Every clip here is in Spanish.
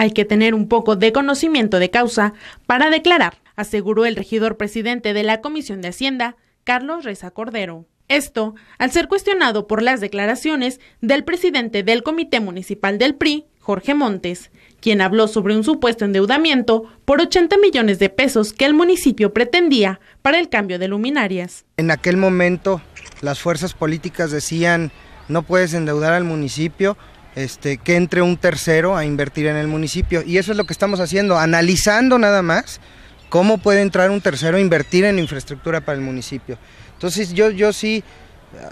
Hay que tener un poco de conocimiento de causa para declarar, aseguró el regidor presidente de la Comisión de Hacienda, Carlos Reza Cordero. Esto, al ser cuestionado por las declaraciones del presidente del Comité Municipal del PRI, Jorge Montes, quien habló sobre un supuesto endeudamiento por 80 millones de pesos que el municipio pretendía para el cambio de luminarias. En aquel momento, las fuerzas políticas decían, no puedes endeudar al municipio, este, que entre un tercero a invertir en el municipio. Y eso es lo que estamos haciendo, analizando nada más cómo puede entrar un tercero a invertir en infraestructura para el municipio. Entonces yo, yo, sí,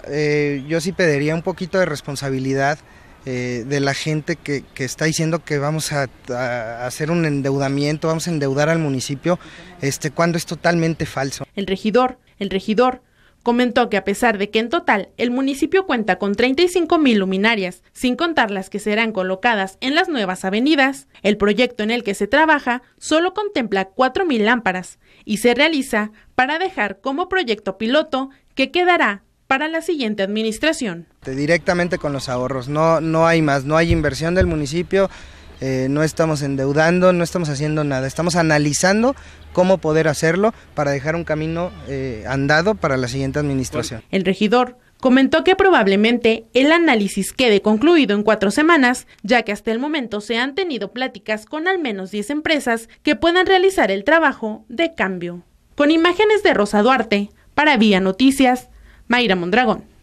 eh, yo sí pediría un poquito de responsabilidad eh, de la gente que, está diciendo que vamos a, hacer un endeudamiento, vamos a endeudar al municipio, este, cuando es totalmente falso. El regidor, el regidor Comentó que a pesar de que en total el municipio cuenta con 35 mil luminarias, sin contar las que serán colocadas en las nuevas avenidas, el proyecto en el que se trabaja solo contempla 4 mil lámparas y se realiza para dejar como proyecto piloto que quedará para la siguiente administración. Directamente con los ahorros, no, no hay más, no hay inversión del municipio, eh, no estamos endeudando, no estamos haciendo nada, estamos analizando cómo poder hacerlo para dejar un camino eh, andado para la siguiente administración. El regidor comentó que probablemente el análisis quede concluido en cuatro semanas, ya que hasta el momento se han tenido pláticas con al menos 10 empresas que puedan realizar el trabajo de cambio. Con imágenes de Rosa Duarte, para Vía Noticias, Mayra Mondragón.